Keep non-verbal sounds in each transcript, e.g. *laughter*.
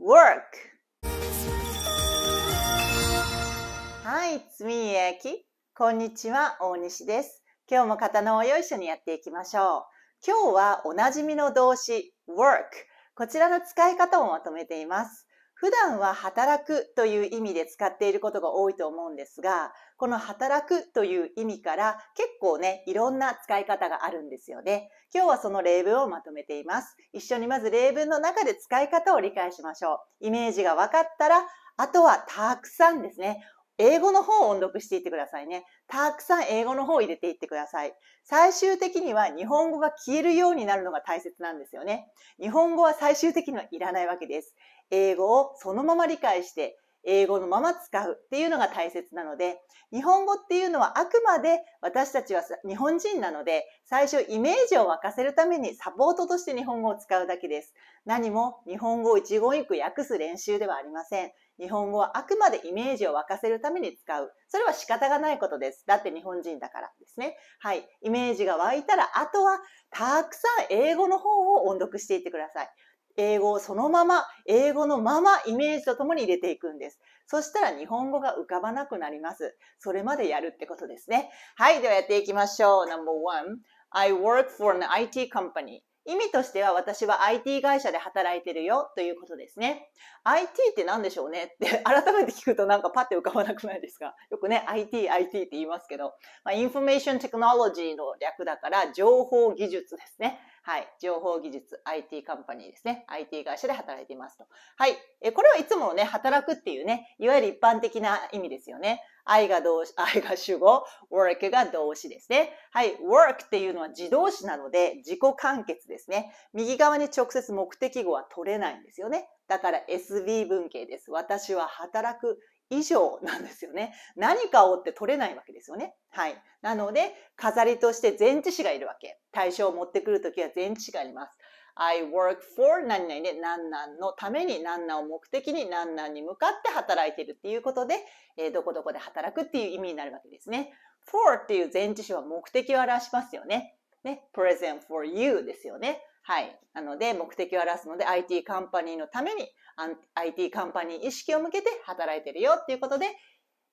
work. はい、つみえき、こんにちは、大西です。今日も片をよいしょにやっていきましょう。今日はおなじみの動詞 work。こちらの使い方をまとめています。普段は働くという意味で使っていることが多いと思うんですが、この働くという意味から結構ね、いろんな使い方があるんですよね。今日はその例文をまとめています。一緒にまず例文の中で使い方を理解しましょう。イメージが分かったら、あとはたくさんですね、英語の本を音読していってくださいね。たくさん英語の本を入れていってください。最終的には日本語が消えるようになるのが大切なんですよね。日本語は最終的にはいらないわけです。英語をそのまま理解して、英語のまま使うっていうのが大切なので、日本語っていうのはあくまで私たちは日本人なので、最初イメージを沸かせるためにサポートとして日本語を使うだけです。何も日本語を一言一句訳す練習ではありません。日本語はあくまでイメージを沸かせるために使う。それは仕方がないことです。だって日本人だからですね。はい。イメージが湧いたら、あとはたくさん英語の方を音読していってください。英語をそのまま、英語のままイメージとともに入れていくんです。そしたら日本語が浮かばなくなります。それまでやるってことですね。はい。ではやっていきましょう。Number one. I work for an IT company. 意味としては私は IT 会社で働いてるよということですね。IT って何でしょうね *laughs* って改めて聞くとなんかパッて浮かばなくないですかよくね、IT、IT って言いますけど、まあ、インフォメーションテクノロジーの略だから情報技術ですね。はい。情報技術、IT カンパニーですね。IT 会社で働いていますと。はい。えこれはいつもね、働くっていうね、いわゆる一般的な意味ですよね。愛が動詞、*laughs* 愛が主語、work が動詞ですね。はい、work っていうのは自動詞なので自己完結ですね。右側に直接目的語は取れないんですよね。だから SV 文型です。私は働く以上なんですよね。何かをって取れないわけですよね。はい。なので、飾りとして前置詞がいるわけ。対象を持ってくるときは前置詞があります。I work for 何々で何々のために何々を目的に何々に向かって働いているっていうことで、えー、どこどこで働くっていう意味になるわけですね。for っていう前置詞は目的を表しますよね。ね、present for you ですよね。はい。なので、目的を表すので、IT カンパニーのために、IT カンパニー意識を向けて働いてるよっていうことで、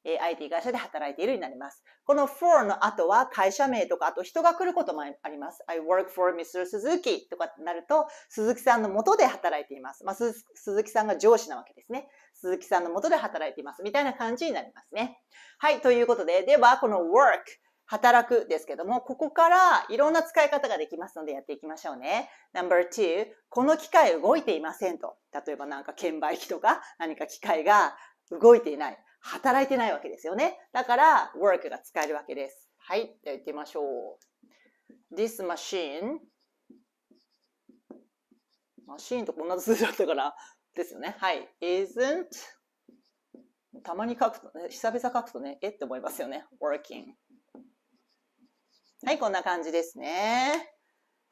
え IT 会社で働いているになります。この for の後は会社名とか、あと人が来ることもあります。I work for Mr. Suzuki とかなると、鈴木さんのもとで働いています。まあ、鈴木さんが上司なわけですね。鈴木さんのもとで働いています。みたいな感じになりますね。はい、ということで、では、この work 働くですけども、ここからいろんな使い方ができますのでやっていきましょうね。No.2、この機械動いていませんと。例えばなんか券売機とか何か機械が動いていない。働いてないわけですよね。だから work が使えるわけです。はい。では行ってみましょう。This machine マシーンとこんな数字だったから、ですよね。はい。isn't たまに書くとね、久々書くとね、えって思いますよね。working。はい、こんな感じですね。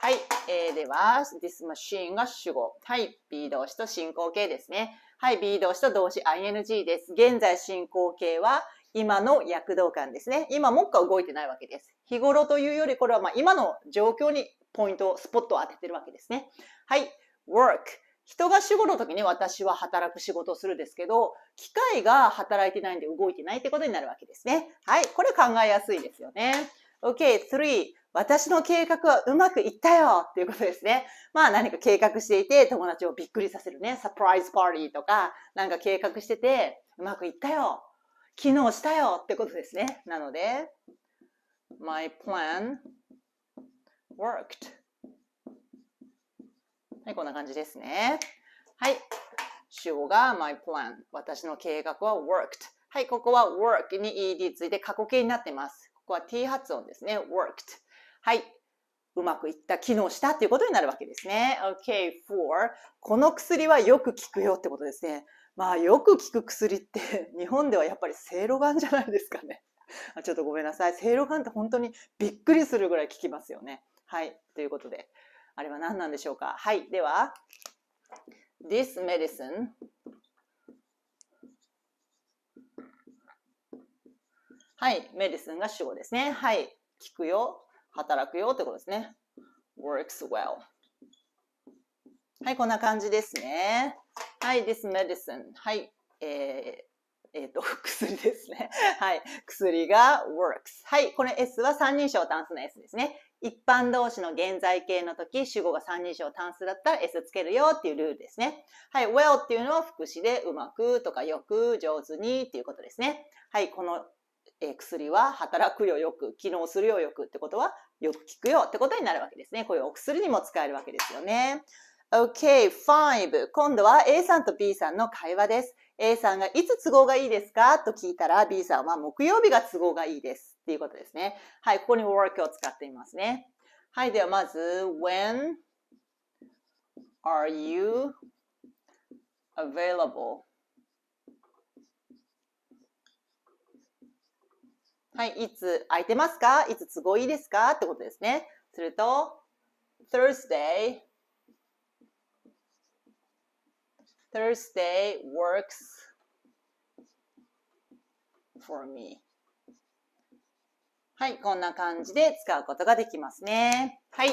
はい。えー、では、this machine が主語。はい。B 動詞と進行形ですね。はい。B 動詞と動詞 ing です。現在進行形は今の躍動感ですね。今、もっか動いてないわけです。日頃というより、これはまあ今の状況にポイント、スポットを当ててるわけですね。はい。work。人が主語の時に私は働く仕事をするですけど、機械が働いてないんで動いてないってことになるわけですね。はい。これ考えやすいですよね。OK.3、私の計画はうまくいったよっていうことですね。まあ何か計画していて友達をびっくりさせるね、サプライズパーティーとか、なんか計画しててうまくいったよ。機能したよってことですね。なので、my plan worked. はい、こんな感じですね。はい。主語が my plan。私の計画は worked。はい、ここは work に ed ついて過去形になってます。ここは t 発音ですね。worked。はい。うまくいった、機能したっていうことになるわけですね。Okay, for この薬はよく効くよってことですね。まあよく効く薬って *laughs* 日本ではやっぱりセいろがんじゃないですかね。ちょっとごめんなさい。セいろがんって本当にびっくりするぐらい効きますよね。はい。ということで、あれは何なんでしょうか。はい。では、This medicine m e d i c i n が主語ですね。はい。聞くよ。働くよってことですね。works well. はい、こんな感じですね。はい、this medicine. はい、えー、えっ、ー、と、*laughs* 薬ですね。はい。薬が works。はい。この S は三人称単数の S ですね。一般動詞の現在形の時、主語が三人称単数だったら S つけるよっていうルールですね。はい。well っていうのは副詞でうまくとかよく上手にっていうことですね。はい。このえ薬は働くよよく、機能するよよくってことはよく効くよってことになるわけですね。こういうお薬にも使えるわけですよね。o k five. 今度は A さんと B さんの会話です。A さんがいつ都合がいいですかと聞いたら B さんは木曜日が都合がいいですっていうことですね。はい、ここに work を使ってみますね。はい、ではまず When are you available? はい、いつ空いてますかいつ都合いいですかってことですね。すると、Thursday, Thursday works for me. はい、こんな感じで使うことができますね。はい。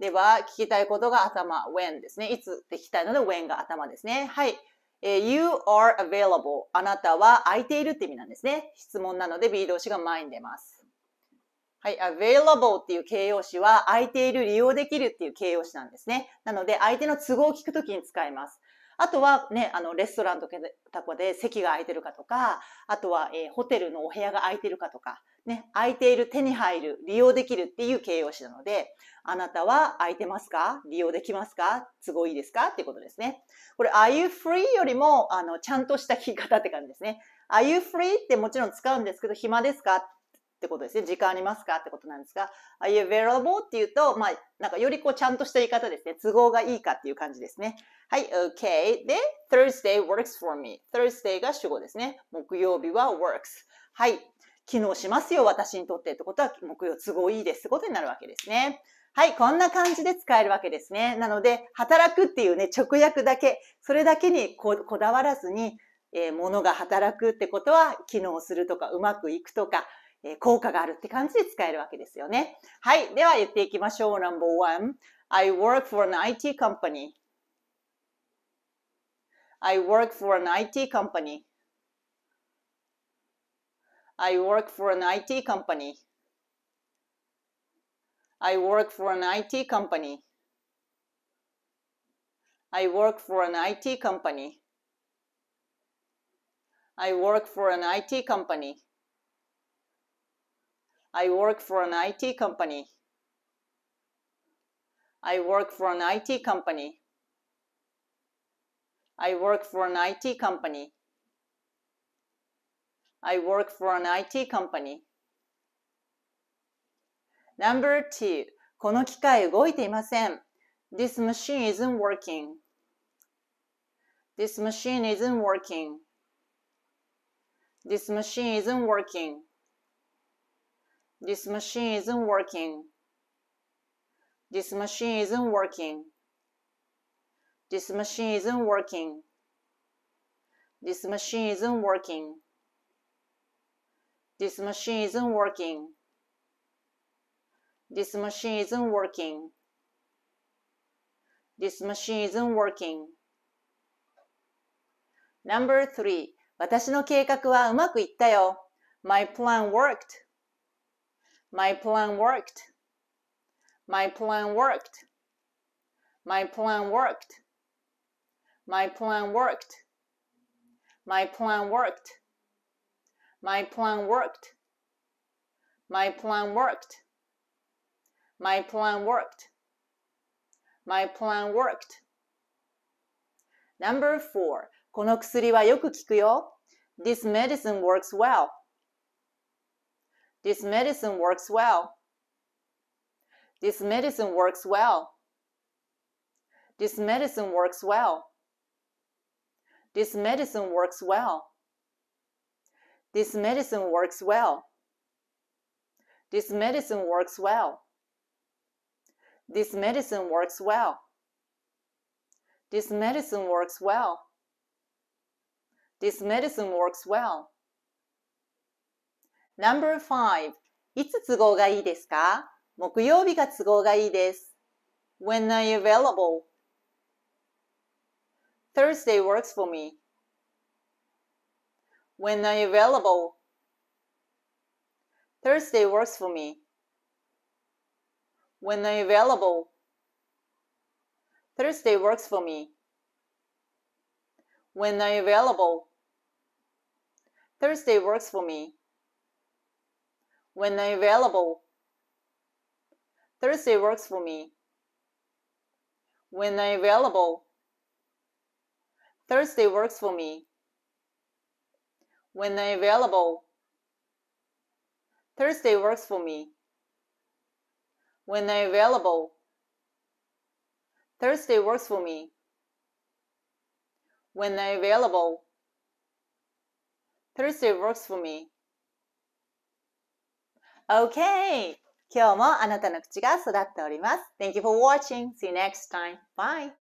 では、聞きたいことが頭、when ですね。いつって聞きたいので、when が頭ですね。はい。えー、you are available あなたは空いているって意味なんですね。質問なので B 動詞が前に出ます。はい、available っていう形容詞は空いている、利用できるっていう形容詞なんですね。なので相手の都合を聞くときに使います。あとはね、あの、レストランとかで席が空いてるかとか、あとは、えー、ホテルのお部屋が空いてるかとか、ね、空いている、手に入る、利用できるっていう形容詞なので、あなたは空いてますか利用できますか都合いいですかっていうことですね。これ、are you free よりも、あの、ちゃんとした聞き方って感じですね。are you free ってもちろん使うんですけど、暇ですかってことですね。時間ありますかってことなんですが、are you available? っていうと、まあ、なんかよりこうちゃんとした言い方ですね。都合がいいかっていう感じですね。はい、OK。で、Thursday works for me. Thursday が主語ですね。木曜日は works。はい。機能しますよ、私にとってってことは、木曜都合いいですってことになるわけですね。はい、こんな感じで使えるわけですね。なので、働くっていうね、直訳だけ、それだけにこだわらずに、えー、物が働くってことは、機能するとか、うまくいくとか、え効果があるって感じで使えるわけですよね。はい。では言っていきましょう。No.1 I work for an IT company. I work for an IT company. I work for an IT company. I work for an IT company. I work for an IT company. I work for an IT company. I work for an IT company. I work for an IT company. I work for an IT company. I work for an IT company. Number two, この機械動いていません。This machine isn't working. This machine isn't working. This machine isn't working. This machine isn't working. This machine isn't working. This machine isn't working. This machine isn't working. This machine isn't working. This machine isn't working. This machine isn't working. Number three. 私の計画はうまくいったよ。My plan worked. My plan worked. My plan worked. My plan worked. My plan worked. My plan worked. My plan worked. My plan worked. My plan worked. My plan worked. Number four. この薬はよく効くよ。This medicine works well. This medicine works well. This medicine works well. This medicine works well. This medicine works well. This medicine works well. This medicine works well. This medicine works well. This medicine works well. This medicine works well. Number five. いつ都合がいいですか木曜日が都合がいいです。When are you available? Thursday works for me. When are you available? Thursday works for me. When are you available? Thursday works for me. When are you available? Thursday works for me when available. Thursday works for me. When available. Thursday works for me. When available. Thursday works for me. When available. Thursday works for me. When available. Thursday works for me. Okay! 今日もあなたの口が育っております。Thank you for watching. See you next time. Bye!